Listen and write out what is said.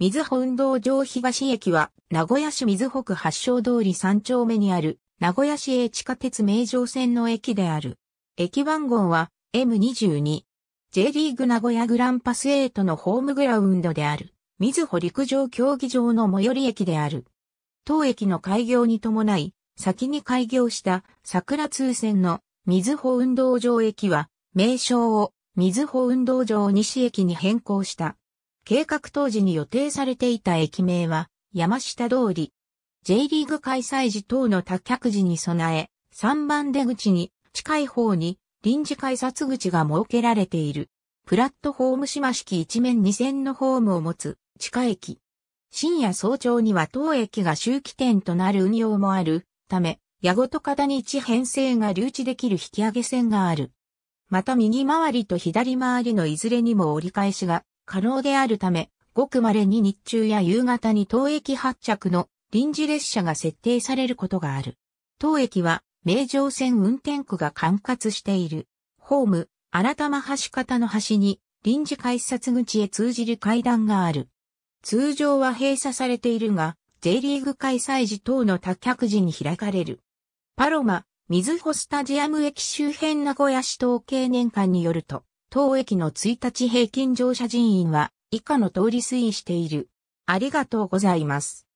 水穂運動場東駅は、名古屋市水穂区発祥通り3丁目にある、名古屋市営地下鉄名城線の駅である。駅番号は M22。J リーグ名古屋グランパス8のホームグラウンドである。水穂陸上競技場の最寄り駅である。当駅の開業に伴い、先に開業した桜通線の水穂運動場駅は、名称を水穂運動場西駅に変更した。計画当時に予定されていた駅名は、山下通り。J リーグ開催時等の多客時に備え、3番出口に、近い方に、臨時改札口が設けられている。プラットホーム島式一面二線のホームを持つ、地下駅。深夜早朝には当駅が周期点となる運用もあるため、矢後と片一編成が留置できる引き上げ線がある。また右回りと左回りのいずれにも折り返しが可能であるため、ごく稀に日中や夕方に当駅発着の臨時列車が設定されることがある。当駅は、名城線運転区が管轄している。ホーム、新玉橋方の端に、臨時改札口へ通じる階段がある。通常は閉鎖されているが、J リーグ開催時等の多客時に開かれる。パロマ、水穂スタジアム駅周辺名古屋市統計年間によると、当駅の1日平均乗車人員は以下の通り推移している。ありがとうございます。